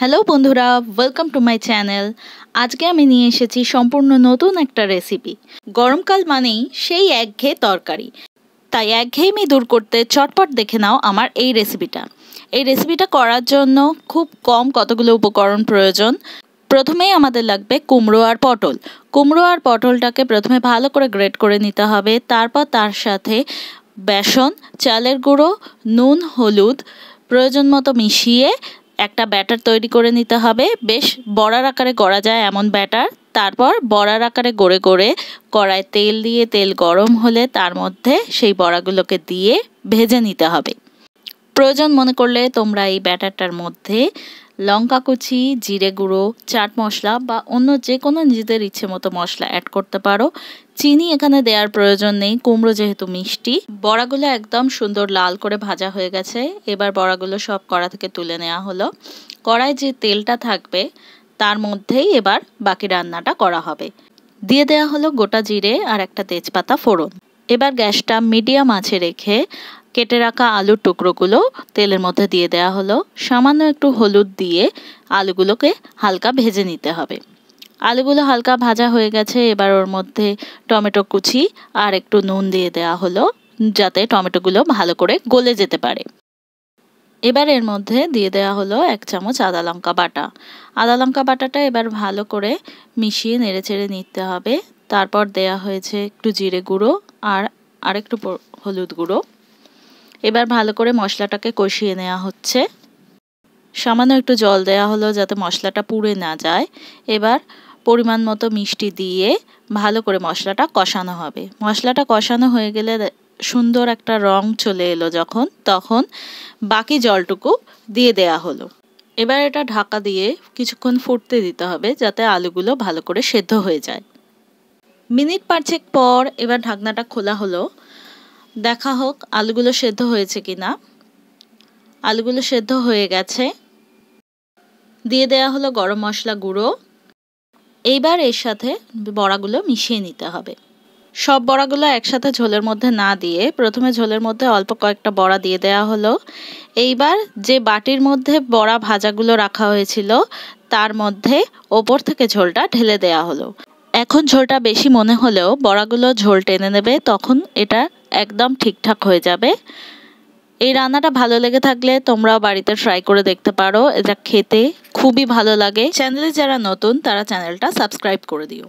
hello বন্ধুরা welcome to my channel আজকে আমি নিয়ে এসেছি সম্পূর্ণ নতুন একটা রেসিপি গরমকাল মানেই সেই একঘেয়ে তরকারি তাই একঘেয়েমি দূর করতে চটপট দেখে নাও আমার এই রেসিপিটা এই রেসিপিটা করার জন্য খুব কম কতগুলো উপকরণ প্রয়োজন প্রথমেই আমাদের লাগবে কুমড়ো আর পটল কুমড়ো আর পটলটাকে প্রথমে ভালো করে গ্রেট করে নিতে হবে তারপর তার সাথে বেসন চালের গুঁড়ো নুন হলুদ প্রয়োজন মতো মিশিয়ে একটা ব্যাটার তৈরি করে নিতে হবে বেশ বড়ার আকারে গড়া যায় এমন ব্যাটার তারপর বড়ার আকারে গড়ে গড়ে কড়ায় তেল দিয়ে তেল গরম হলে তার মধ্যে সেই বড়াগুলোকে দিয়ে ভেজে নিতে হবে প্রয়োজন মনে করলে তোমরা এই ব্যাটারটার মধ্যে লঙ্কা কুচি জিরে গুঁড়ো চাট মশলা বা অন্য যে কোনো নিজেদের ইচ্ছে মতো মশলা অ্যাড করতে পারো চিনি এখানে দেওয়ার প্রয়োজন নেই কুমড়ো যেহেতু মিষ্টি বড়াগুলো একদম সুন্দর লাল করে ভাজা হয়ে গেছে এবার বড়াগুলো সব কড়া থেকে তুলে নেওয়া হলো কড়ায় যে তেলটা থাকবে তার মধ্যেই এবার বাকি রান্নাটা করা হবে দিয়ে দেয়া হলো গোটা জিরে আর একটা তেজপাতা ফোড়ন এবার গ্যাসটা মিডিয়াম আছে রেখে কেটে রাখা আলুর টুকরোগুলো তেলের মধ্যে দিয়ে দেওয়া হলো সামান্য একটু হলুদ দিয়ে আলুগুলোকে হালকা ভেজে নিতে হবে আলুগুলো হালকা ভাজা হয়ে গেছে এবার ওর মধ্যে টমেটো কুচি আর একটু নুন দিয়ে দেওয়া হলো যাতে টমেটোগুলো ভালো করে গলে যেতে পারে এবার এর মধ্যে দিয়ে দেওয়া হলো এক চামচ আদা লঙ্কা বাটা আদা লঙ্কা বাটাটা এবার ভালো করে মিশিয়ে নেড়েচেড়ে নিতে হবে তারপর দেয়া হয়েছে একটু জিরে গুঁড়ো আর আরেকটু হলুদ গুঁড়ো এবার ভালো করে মশলাটাকে কষিয়ে নেওয়া হচ্ছে সামান্য একটু জল দেয়া হলো যাতে মশলাটা পুড়ে না যায় এবার পরিমাণ মতো মিষ্টি দিয়ে ভালো করে মশলাটা কষানো হবে মশলাটা কষানো হয়ে গেলে সুন্দর একটা রং চলে এলো যখন তখন বাকি জলটুকু দিয়ে দেয়া হলো এবার এটা ঢাকা দিয়ে কিছুক্ষণ ফুটতে দিতে হবে যাতে আলুগুলো ভালো করে সেদ্ধ হয়ে যায় মিনিট পাঁচেক পর এবার ঢাকনাটা খোলা হলো দেখা হোক আলুগুলো সেদ্ধ হয়েছে কি না আলুগুলো সেদ্ধ হয়ে গেছে দিয়ে দেয়া হলো গরম মশলা গুঁড়ো এইবার এর সাথে বড়াগুলো মিশিয়ে নিতে হবে সব বড়াগুলো একসাথে ঝোলের মধ্যে না দিয়ে প্রথমে ঝোলের মধ্যে অল্প কয়েকটা বড়া দিয়ে দেয়া হলো এইবার যে বাটির মধ্যে বড়া ভাজাগুলো রাখা হয়েছিল তার মধ্যে ওপর থেকে ঝোলটা ঢেলে দেয়া হলো এখন ঝোলটা বেশি মনে হলেও বড়াগুলো ঝোল টেনে নেবে তখন এটা একদম ঠিকঠাক হয়ে যাবে এই রান্নাটা ভালো লেগে থাকলে তোমরাও বাড়িতে ট্রাই করে দেখতে পারো এটা খেতে খুবই ভালো লাগে চ্যানেলে যারা নতুন তারা চ্যানেলটা সাবস্ক্রাইব করে দিও